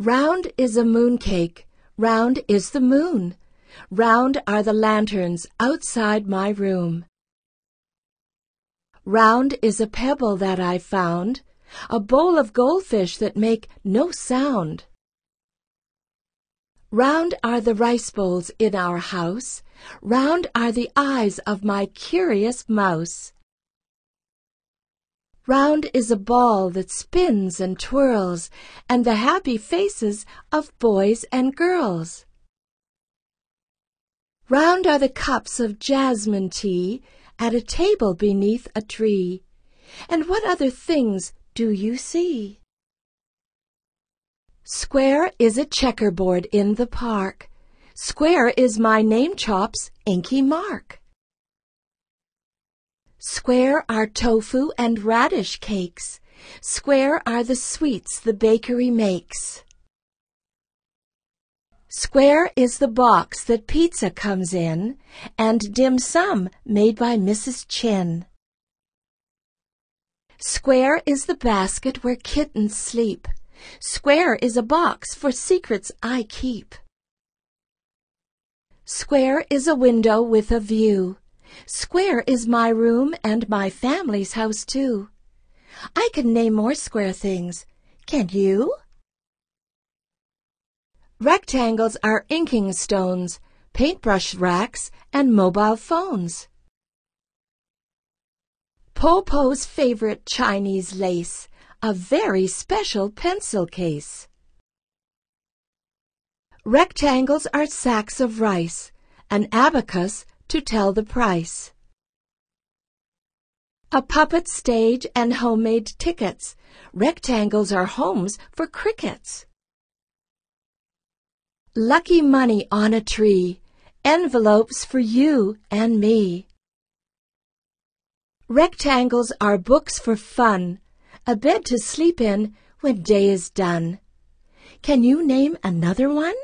Round is a mooncake, round is the moon, round are the lanterns outside my room. Round is a pebble that I found, a bowl of goldfish that make no sound. Round are the rice bowls in our house, round are the eyes of my curious mouse. Round is a ball that spins and twirls, And the happy faces of boys and girls. Round are the cups of jasmine tea At a table beneath a tree. And what other things do you see? Square is a checkerboard in the park. Square is my name chop's inky mark. Square are tofu and radish cakes. Square are the sweets the bakery makes. Square is the box that pizza comes in and dim sum made by Mrs. Chin. Square is the basket where kittens sleep. Square is a box for secrets I keep. Square is a window with a view. Square is my room and my family's house, too. I can name more square things. Can you? Rectangles are inking stones, paintbrush racks, and mobile phones. Popo's favorite Chinese lace, a very special pencil case. Rectangles are sacks of rice, an abacus to tell the price. A puppet stage and homemade tickets. Rectangles are homes for crickets. Lucky money on a tree. Envelopes for you and me. Rectangles are books for fun. A bed to sleep in when day is done. Can you name another one?